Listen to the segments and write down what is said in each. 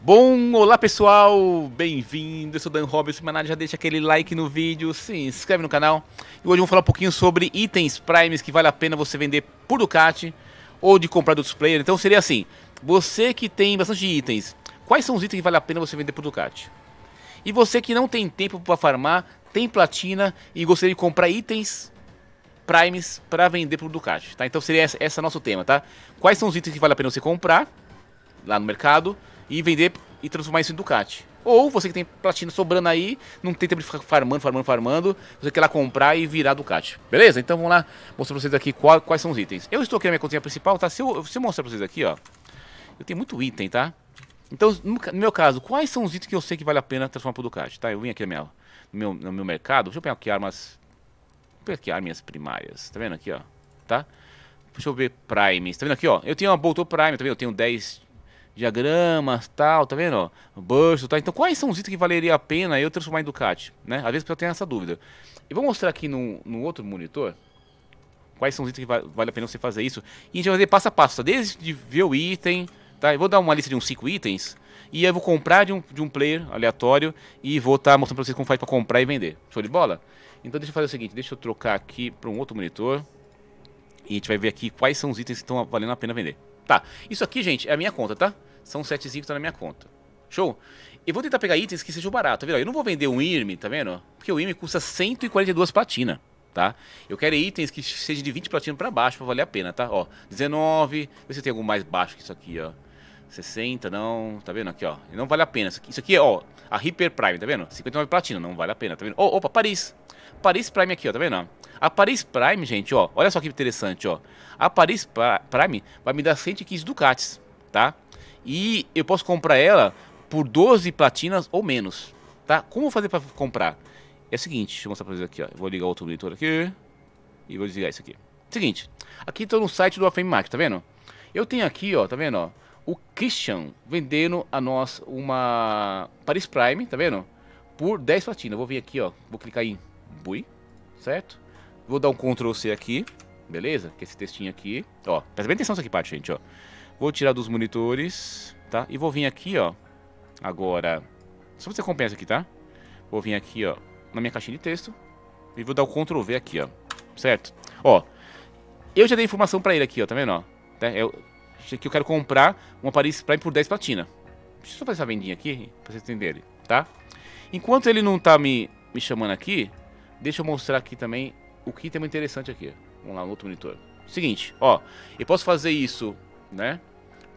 Bom, olá pessoal, bem-vindo, eu sou Dan Roberts, maná já deixa aquele like no vídeo, se inscreve no canal. E hoje vamos falar um pouquinho sobre itens primes que vale a pena você vender por Ducati ou de comprar do player. Então seria assim, você que tem bastante itens, quais são os itens que vale a pena você vender por Ducati? E você que não tem tempo para farmar, tem platina e gostaria de comprar itens primes para vender por Ducati, tá? Então seria esse, esse é nosso tema, tá? Quais são os itens que vale a pena você comprar lá no mercado e vender e transformar isso em Ducati. Ou você que tem platina sobrando aí, não tem de ficar farmando, farmando, farmando, você quer lá comprar e virar Ducati. Beleza? Então vamos lá mostrar pra vocês aqui qual, quais são os itens. Eu estou aqui na minha continha principal, tá? Se eu, se eu mostrar pra vocês aqui, ó, eu tenho muito item, tá? Então, no, no meu caso, quais são os itens que eu sei que vale a pena transformar pro Ducati, tá? Eu vim aqui na minha, no, meu, no meu mercado, deixa eu pegar aqui armas, vou pegar aqui armas primárias, tá vendo aqui, ó, tá? Deixa eu ver primes, tá vendo aqui, ó, eu tenho uma Bolto Prime, tá vendo? Eu tenho 10 diagramas, tal, tá vendo? Ó, burst, tal. Então, quais são os itens que valeria a pena eu transformar em Ducati? Né? Às vezes a pessoa tem essa dúvida. Eu vou mostrar aqui no, no outro monitor quais são os itens que va vale a pena você fazer isso. E a gente vai fazer passo a passo, tá? desde de ver o item, tá? Eu vou dar uma lista de uns 5 itens e eu vou comprar de um, de um player aleatório e vou estar tá mostrando pra vocês como faz pra comprar e vender. Show de bola? Então deixa eu fazer o seguinte, deixa eu trocar aqui pra um outro monitor e a gente vai ver aqui quais são os itens que estão valendo a pena vender. Tá, isso aqui, gente, é a minha conta, tá? são que estão tá na minha conta. Show? Eu vou tentar pegar itens que sejam baratos, tá vendo? Eu não vou vender um IRM, tá vendo? Porque o IRM custa 142 platina, tá? Eu quero itens que sejam de 20 platina pra baixo pra valer a pena, tá? Ó, 19, vê se tem algum mais baixo que isso aqui, ó. 60, não, tá vendo aqui, ó. Não vale a pena. Isso aqui, é, ó, a Hyper Prime, tá vendo? 59 platina, não vale a pena, tá vendo? Oh, opa, Paris. Paris Prime aqui, ó, tá vendo? A Paris Prime, gente, ó, olha só que interessante, ó. A Paris pra Prime vai me dar 115 ducats tá? E eu posso comprar ela por 12 platinas ou menos, tá? Como fazer para comprar? É o seguinte, deixa eu mostrar para vocês aqui, ó. Vou ligar outro monitor aqui e vou desligar isso aqui. Seguinte, aqui tô tá no site do Afame Market, tá vendo? Eu tenho aqui, ó, tá vendo, ó, o Christian vendendo a nós uma Paris Prime, tá vendo? Por 10 platinas. Vou vir aqui, ó, vou clicar em Bui, certo? Vou dar um Ctrl C aqui, beleza? Que é esse textinho aqui, ó. Presta bem atenção nessa aqui, parte, gente, ó. Vou tirar dos monitores, tá? E vou vir aqui, ó. Agora, só você compensa aqui, tá? Vou vir aqui, ó, na minha caixinha de texto. E vou dar o Ctrl V aqui, ó. Certo? Ó, eu já dei informação para ele aqui, ó. Tá vendo, ó? É, Eu, que eu quero comprar uma Paris Prime por 10 platina. Deixa eu só fazer essa vendinha aqui, para vocês entenderem, tá? Enquanto ele não tá me, me chamando aqui, deixa eu mostrar aqui também o que tem interessante aqui. Vamos lá, no outro monitor. Seguinte, ó, eu posso fazer isso né?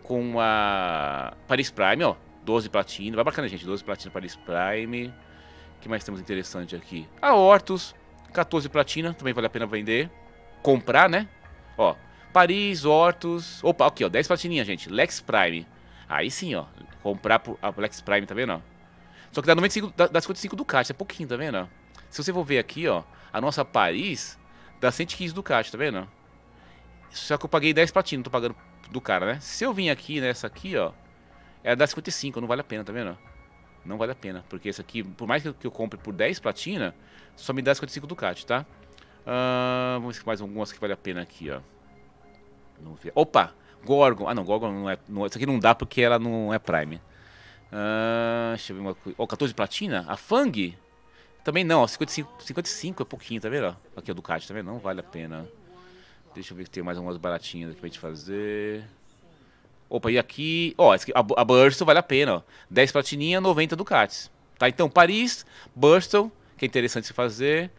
Com a Paris Prime, ó. 12 platina Vai bacana, gente. 12 platina Paris Prime. O que mais temos interessante aqui? A Hortus. 14 platina. Também vale a pena vender. Comprar, né? Ó. Paris, Hortus. Opa, aqui, ó. 10 platininha gente. Lex Prime. Aí sim, ó. Comprar por, a Lex Prime, tá vendo? Ó? Só que dá, 95, dá, dá 55 do caixa. É pouquinho, tá vendo? Ó? Se você for ver aqui, ó. A nossa Paris dá 115 do caixa, tá vendo? Só que eu paguei 10 platina Tô pagando do cara, né? Se eu vim aqui nessa aqui, ó, é da 55, não vale a pena, tá vendo? Não vale a pena, porque essa aqui, por mais que eu compre por 10 platina, só me dá 55 Ducati, tá? Uh, vamos ver mais algumas que vale a pena aqui, ó. Vamos ver. Opa! Gorgon. Ah, não, Gorgon não é... Não, aqui não dá porque ela não é Prime. Uh, deixa eu ver uma coisa. Ó, 14 platina? A Fang? Também não, ó, 55, 55 é pouquinho, tá vendo? Aqui é o Ducati, tá vendo? Não vale a pena. Deixa eu ver se tem mais umas baratinhas aqui pra gente fazer. Opa, e aqui... Ó, a, a Burstle vale a pena, ó. 10 platininha, 90 ducates. Tá, então Paris, Burstle, que é interessante se fazer.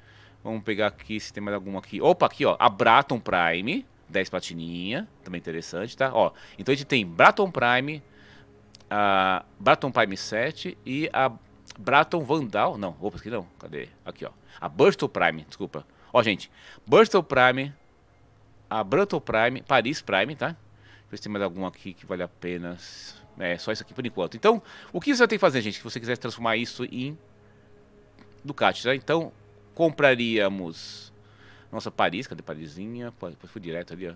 Vamos pegar aqui se tem mais alguma aqui. Opa, aqui, ó. A Braton Prime, 10 platininha. Também interessante, tá? Ó, então a gente tem Braton Prime, a Braton Prime 7 e a Braton Vandal. Não, opa, aqui não. Cadê? Aqui, ó. A Burstle Prime, desculpa. Ó, gente. Burstle Prime a Brutal Prime, Paris Prime, tá? Ver se tem mais algum aqui que vale a pena. É, só isso aqui por enquanto. Então, o que você tem que fazer, gente? Se você quiser transformar isso em Ducati, tá? Então, compraríamos... Nossa, Paris, cadê Parisinha? Fui direto ali, ó.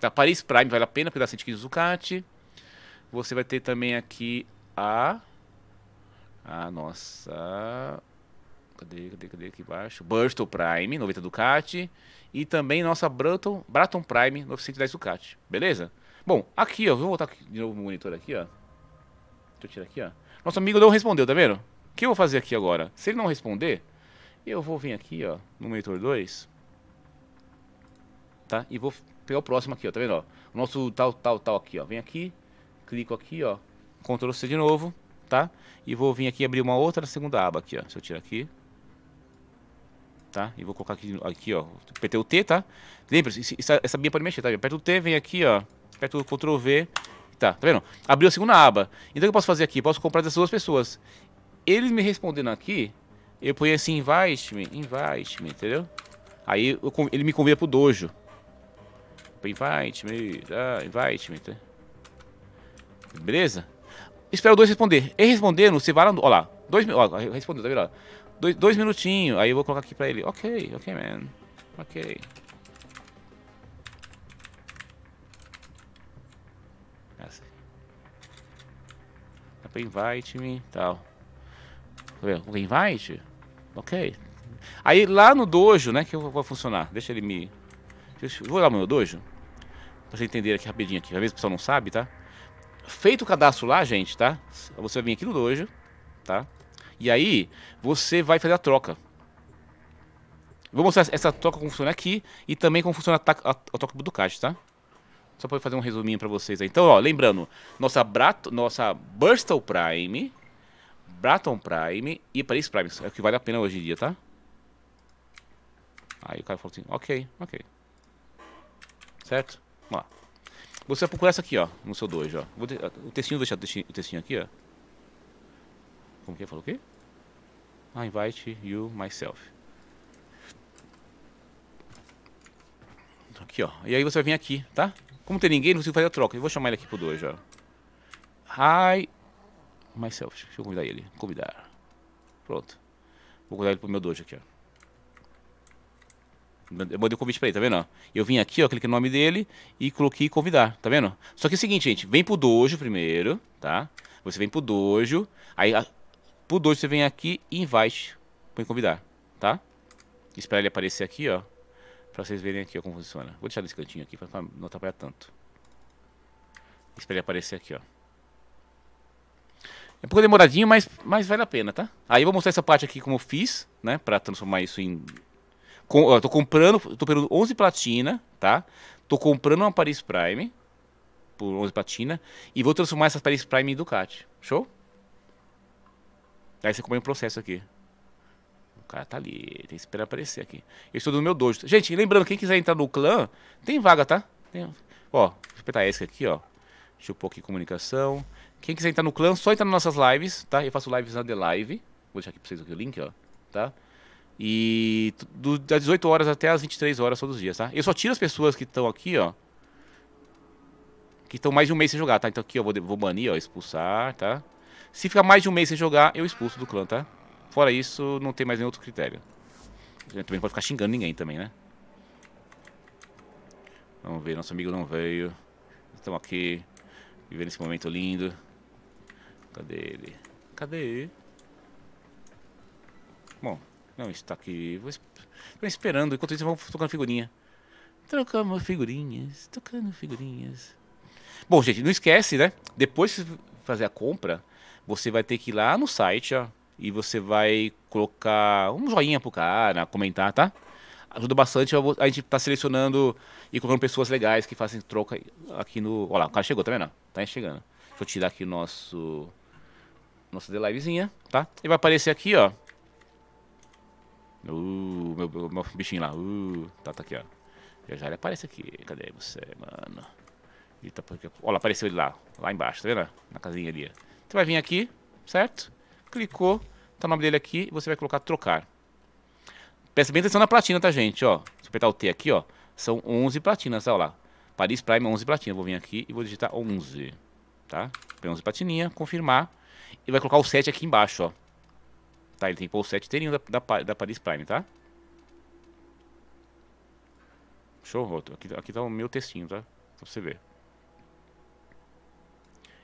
Tá, Paris Prime vale a pena, porque dá 115 Ducati. Você vai ter também aqui a... A nossa... Cadê, cadê, cadê aqui embaixo? Burstall Prime, 90 Ducati. E também nossa Bratton, Braton Prime, 910 Ducati. Beleza? Bom, aqui, ó. Vou voltar aqui, de novo no monitor aqui, ó. Deixa eu tirar aqui, ó. Nosso amigo não respondeu, tá vendo? O que eu vou fazer aqui agora? Se ele não responder, eu vou vir aqui, ó, no monitor 2. Tá? E vou pegar o próximo aqui, ó. Tá vendo, ó? O nosso tal, tal, tal aqui, ó. Vem aqui, clico aqui, ó. Ctrl C de novo, tá? E vou vir aqui abrir uma outra segunda aba aqui, ó. Deixa eu tirar aqui tá? E vou colocar aqui, aqui ó, apertei o T, tá? Lembre-se, essa, essa pode mexer, tá? Aperta o T, vem aqui, ó, aperta o Ctrl V, tá, tá vendo? Abriu a segunda aba. Então o que eu posso fazer aqui? posso comprar dessas duas pessoas. Eles me respondendo aqui, eu ponho assim, invite me, invite me, entendeu? Aí eu, ele me convida pro dojo. Invite me, ah, invite me, tá? Beleza? Espero dois responder. E respondendo, você vai lá no... Ó lá, dois... Ó, respondeu, tá vendo? Dois, dois minutinhos. Aí eu vou colocar aqui pra ele. Ok, ok, man. Ok. Dá pra invite me tal. Tá invite? Ok. Aí lá no dojo, né, que eu vou funcionar. Deixa ele me... Deixa eu... Vou lá no meu dojo. Pra vocês entenderem aqui rapidinho aqui. Às vezes o pessoal não sabe, tá? Feito o cadastro lá, gente, tá? Você vai vir aqui no dojo, Tá? E aí você vai fazer a troca. Vou mostrar essa troca como funciona aqui e também como funciona a, a, a troca do Ducati, tá? Só para fazer um resuminho para vocês aí. Então, ó, lembrando, nossa, Brato, nossa Burstal Prime, Braton Prime e Paris Prime. É o que vale a pena hoje em dia, tá? Aí o cara falou assim, ok, ok. Certo? Vamos lá. Você vai procurar essa aqui, ó, no seu dojo, ó. Vou o textinho, vou deixar o textinho, o textinho aqui, ó. Como que ele falou o quê? I ah, invite you myself. Então, aqui, ó. E aí você vai vir aqui, tá? Como tem ninguém, não consigo fazer a troca. Eu vou chamar ele aqui pro 2 ó. Hi myself. Deixa eu convidar ele. Convidar. Pronto. Vou convidar ele pro meu dojo aqui, ó. Eu mandei o um convite pra ele, tá vendo? Eu vim aqui, ó, cliquei no nome dele e coloquei convidar, tá vendo? Só que é o seguinte, gente, vem pro dojo primeiro, tá? Você vem pro dojo, aí por 2 você vem aqui e invite para convidar, tá? Esperar ele aparecer aqui, ó. Pra vocês verem aqui ó, como funciona. Vou deixar nesse cantinho aqui pra não atrapalhar tanto. Esperar ele aparecer aqui, ó. É um pouco demoradinho, mas, mas vale a pena, tá? Aí eu vou mostrar essa parte aqui como eu fiz, né? Pra transformar isso em... Com, ó, tô comprando, tô pegando 11 platina, tá? Tô comprando uma Paris Prime por 11 platina e vou transformar essa Paris Prime em Ducati. Show? Daí você acompanha o processo aqui. O cara tá ali, tem tá que esperar aparecer aqui. Eu estou no meu dojo. Gente, lembrando, quem quiser entrar no clã, tem vaga, tá? Tem... Ó, vou apertar essa aqui, ó. Deixa eu pôr aqui comunicação. Quem quiser entrar no clã, só entra nas nossas lives, tá? Eu faço lives na The Live. Vou deixar aqui pra vocês o link, ó. Tá? E do, das 18 horas até as 23 horas todos os dias, tá? Eu só tiro as pessoas que estão aqui, ó. Que estão mais de um mês sem jogar, tá? Então aqui eu vou, vou banir, ó, expulsar, tá? Se ficar mais de um mês sem jogar, eu expulso do clã, tá? Fora isso, não tem mais nenhum outro critério. A gente também pode ficar xingando ninguém também, né? Vamos ver, nosso amigo não veio. Estamos aqui, vivendo esse momento lindo. Cadê ele? Cadê ele? Bom, não está aqui. Vou esperando, enquanto isso vamos tocando figurinha. Trocando figurinhas, tocando figurinhas. Bom, gente, não esquece, né? Depois de fazer a compra, você vai ter que ir lá no site, ó, e você vai colocar um joinha pro cara, comentar, tá? Ajuda bastante, a gente tá selecionando e colocando pessoas legais que fazem troca aqui no... Olha lá, o cara chegou, tá vendo? Tá chegando. Deixa eu tirar aqui o nosso... Nossa The Livezinha, tá? E vai aparecer aqui, ó. Uh, meu, meu bichinho lá. Uh, tá, tá aqui, ó. Já já ele aparece aqui. Cadê você, mano? Ele tá por aqui. Olha lá, apareceu ele lá. Lá embaixo, tá vendo? Na casinha ali, ó. Você vai vir aqui, certo? Clicou, tá o nome dele aqui e você vai colocar trocar. Presta bem atenção na platina, tá, gente? Ó, se apertar o T aqui, ó, são 11 platinas, olha lá. Paris Prime 11 platina. vou vir aqui e vou digitar 11, tá? Tem 11 platininha, confirmar. E vai colocar o 7 aqui embaixo, ó. Tá, ele tem que pôr o 7 inteirinho da, da, da Paris Prime, tá? Show, aqui, tá, aqui tá o meu textinho, tá? Pra você ver.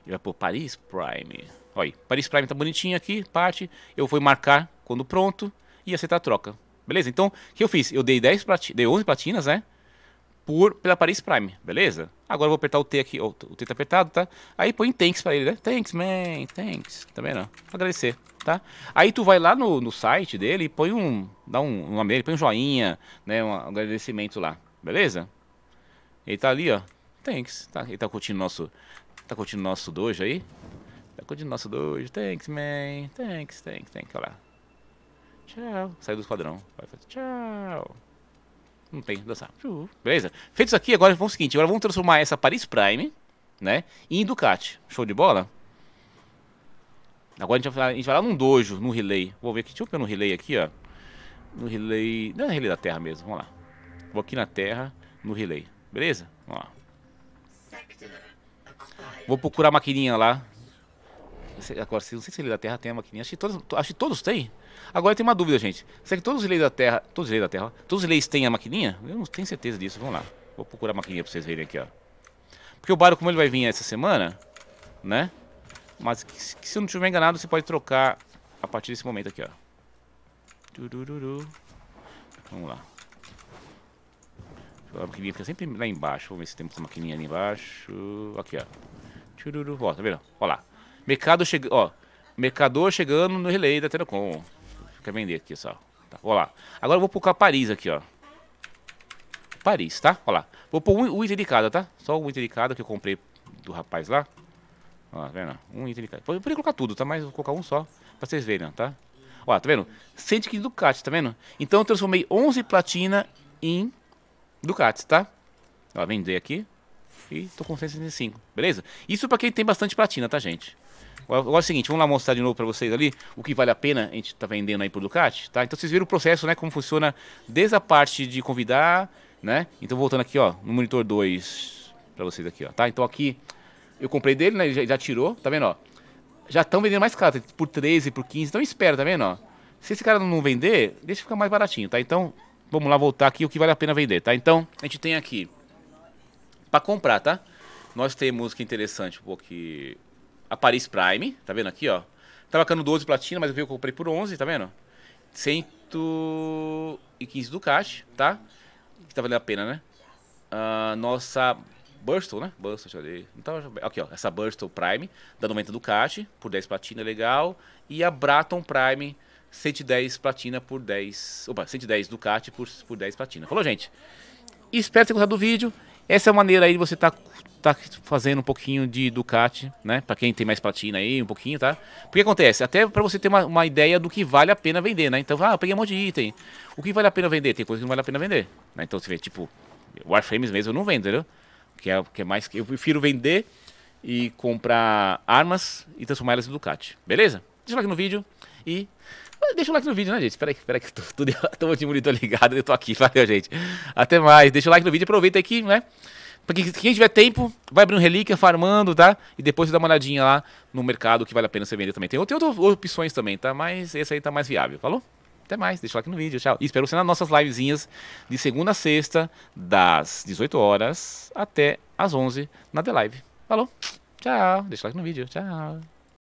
Ele vai por Paris Prime. Olha aí, Paris Prime tá bonitinho aqui, parte. Eu vou marcar quando pronto e aceitar a troca. Beleza? Então, o que eu fiz? Eu dei, 10 plati dei 11 platinas, né? Por, pela Paris Prime, beleza? Agora eu vou apertar o T aqui, oh, o T tá apertado, tá? Aí põe thanks pra ele, né? Thanks, man, thanks, também tá não, agradecer, tá? Aí tu vai lá no, no site dele e põe um, dá um, põe um joinha, né, um agradecimento lá, beleza? Ele tá ali, ó, thanks, tá? Ele tá curtindo nosso, Tá curtindo o nosso dojo aí? Tá curtindo o nosso dojo? Thanks, man. Thanks, thanks, thanks. Olha lá. Tchau. Saiu do esquadrão. Vai fazer tchau. Não tem dançar. Uhum. Beleza? Feito isso aqui, agora vamos o seguinte. Agora vamos transformar essa Paris Prime, né? Em Ducati. Show de bola? Agora a gente vai, a gente vai lá num dojo, no relay. Vou ver aqui. Deixa eu ver no relay aqui, ó. No relay... Não é relay da terra mesmo. Vamos lá. Vou aqui na terra, no relay. Beleza? Vamos lá. Sector. Vou procurar a maquininha lá. Agora, não sei se Lei da Terra tem a maquininha. Acho que todos, acho que todos têm. Agora tem uma dúvida, gente. Será que todos os leis da Terra. Todos os leis da Terra. Todos os leis têm a maquininha? Eu não tenho certeza disso. Vamos lá. Vou procurar a maquininha pra vocês verem aqui, ó. Porque o barco, como ele vai vir essa semana, né? Mas se eu não estiver enganado, você pode trocar a partir desse momento aqui, ó. Vamos lá. A maquininha fica sempre lá embaixo. Vamos ver se temos uma maquininha ali embaixo. Aqui, ó. Tchururu. Ó, tá vendo? Ó lá. Mercado chegando, ó. Mercador chegando no relay da Telecom. Quer vender aqui, só. Tá, ó lá. Agora eu vou colocar Paris aqui, ó. Paris, tá? Ó lá. Vou pôr um, um item de cada, tá? Só um item de cada que eu comprei do rapaz lá. Ó, tá vendo? Um item de cada. Eu poderia colocar tudo, tá? Mas vou colocar um só pra vocês verem, tá? Ó, tá vendo? 115 Ducati, tá vendo? Então eu transformei 11 platina em Ducati, tá? Ó, vender aqui. E tô com 165, beleza? Isso pra quem tem bastante platina, tá, gente? Agora é o seguinte, vamos lá mostrar de novo pra vocês ali o que vale a pena a gente tá vendendo aí pro Ducati, tá? Então vocês viram o processo, né, como funciona desde a parte de convidar, né? Então voltando aqui, ó, no monitor 2 pra vocês aqui, ó, tá? Então aqui eu comprei dele, né, ele já, já tirou, tá vendo, ó? Já estão vendendo mais caro, por 13, por 15, então espera, tá vendo, ó? Se esse cara não vender, deixa ficar mais baratinho, tá? Então Vamos lá voltar aqui o que vale a pena vender, tá? Então, a gente tem aqui para comprar, tá? Nós temos que interessante, um a Paris Prime, tá vendo aqui, ó? Tava tá cano 12 platina, mas eu vi que eu comprei por 11, tá vendo? 115 do caixa, tá? Que tá valendo a pena, né? Uh, nossa Burstle, né? Burstle, deixa eu ver. Então, aqui, ó. Essa Burstle Prime, da 90 do caixa, por 10 platina, legal. E a Braton Prime, 110 platina por 10. Opa, 110 Ducati por, por 10 platina. Falou, gente. Espero que gostado do vídeo. Essa é a maneira aí de você tá, tá fazendo um pouquinho de Ducati, né? Pra quem tem mais platina aí, um pouquinho, tá? Porque acontece, até pra você ter uma, uma ideia do que vale a pena vender, né? Então, ah, eu peguei um monte de item. O que vale a pena vender? Tem coisa que não vale a pena vender. Né? Então você vê, tipo, Warframes mesmo eu não vendo, entendeu? Que é, que é mais. Eu prefiro vender e comprar armas e transformar elas em Ducati. Beleza? Deixa o like no vídeo e Deixa o like no vídeo, né, gente? Espera aí, espera aí que eu tô, tô, tô de monitor ligado, eu tô aqui. Valeu, gente. Até mais. Deixa o like no vídeo, aproveita aqui, né? Porque quem tiver tempo, vai abrir um relíquia farmando, tá? E depois você dá uma olhadinha lá no mercado que vale a pena você vender também. Tem, tem outras opções também, tá? Mas esse aí tá mais viável. Falou? Até mais, deixa o like no vídeo, tchau. E espero você nas nossas livezinhas de segunda a sexta, das 18 horas até as 11 na The Live. Falou, tchau, deixa o like no vídeo, tchau.